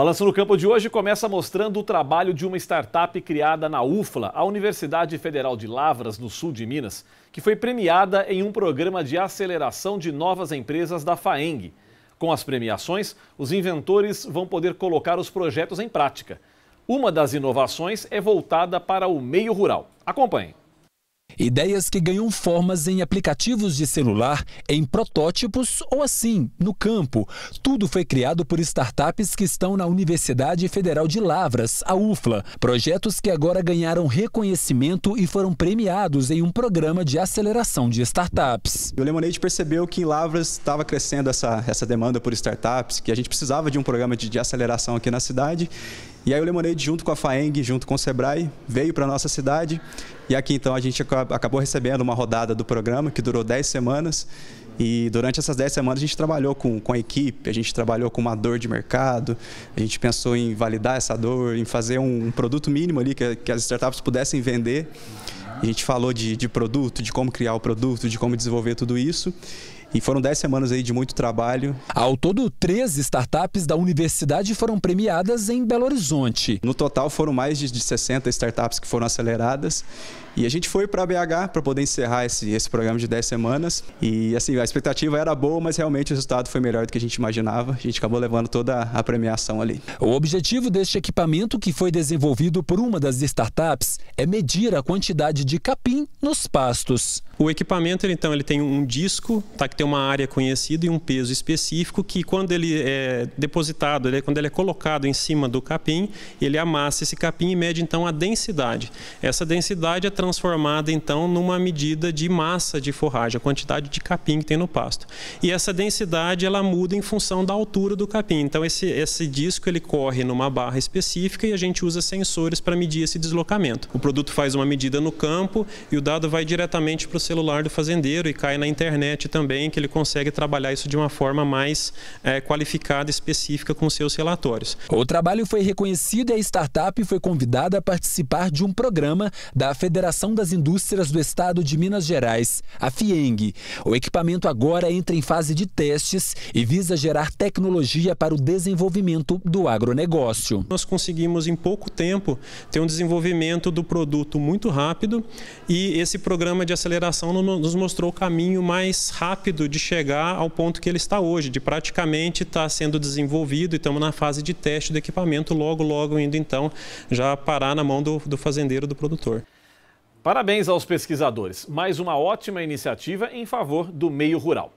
Balanço no Campo de hoje começa mostrando o trabalho de uma startup criada na UFLA, a Universidade Federal de Lavras, no sul de Minas, que foi premiada em um programa de aceleração de novas empresas da FAENG. Com as premiações, os inventores vão poder colocar os projetos em prática. Uma das inovações é voltada para o meio rural. Acompanhe. Ideias que ganham formas em aplicativos de celular, em protótipos ou assim, no campo. Tudo foi criado por startups que estão na Universidade Federal de Lavras, a UFLA. Projetos que agora ganharam reconhecimento e foram premiados em um programa de aceleração de startups. O Lemonade percebeu que em Lavras estava crescendo essa, essa demanda por startups, que a gente precisava de um programa de, de aceleração aqui na cidade. E aí o Lemonade, junto com a FAENG, junto com o Sebrae, veio para a nossa cidade e aqui então a gente acabou recebendo uma rodada do programa que durou 10 semanas. E durante essas 10 semanas a gente trabalhou com, com a equipe, a gente trabalhou com uma dor de mercado, a gente pensou em validar essa dor, em fazer um, um produto mínimo ali que, que as startups pudessem vender. A gente falou de, de produto, de como criar o produto, de como desenvolver tudo isso. E foram 10 semanas aí de muito trabalho. Ao todo, 13 startups da universidade foram premiadas em Belo Horizonte. No total, foram mais de 60 startups que foram aceleradas. E a gente foi para BH para poder encerrar esse, esse programa de 10 semanas. E assim, a expectativa era boa, mas realmente o resultado foi melhor do que a gente imaginava. A gente acabou levando toda a premiação ali. O objetivo deste equipamento, que foi desenvolvido por uma das startups, é medir a quantidade de capim nos pastos. O equipamento, então, ele tem um disco, tá, que ter uma área conhecida e um peso específico que quando ele é depositado, ele, é, quando ele é colocado em cima do capim, ele amassa esse capim e mede então a densidade. Essa densidade é transformada então numa medida de massa de forragem, a quantidade de capim que tem no pasto. E essa densidade ela muda em função da altura do capim. Então esse, esse disco ele corre numa barra específica e a gente usa sensores para medir esse deslocamento. O produto faz uma medida no campo e o dado vai diretamente para o celular do fazendeiro e cai na internet também que ele consegue trabalhar isso de uma forma mais é, qualificada, específica com seus relatórios. O trabalho foi reconhecido e a startup foi convidada a participar de um programa da Federação das Indústrias do Estado de Minas Gerais, a FIENG. O equipamento agora entra em fase de testes e visa gerar tecnologia para o desenvolvimento do agronegócio. Nós conseguimos em pouco tempo ter um desenvolvimento do produto muito rápido e esse programa de aceleração nos mostrou o caminho mais rápido rápido de chegar ao ponto que ele está hoje, de praticamente estar tá sendo desenvolvido e estamos na fase de teste do equipamento, logo, logo indo então já parar na mão do, do fazendeiro, do produtor. Parabéns aos pesquisadores. Mais uma ótima iniciativa em favor do meio rural.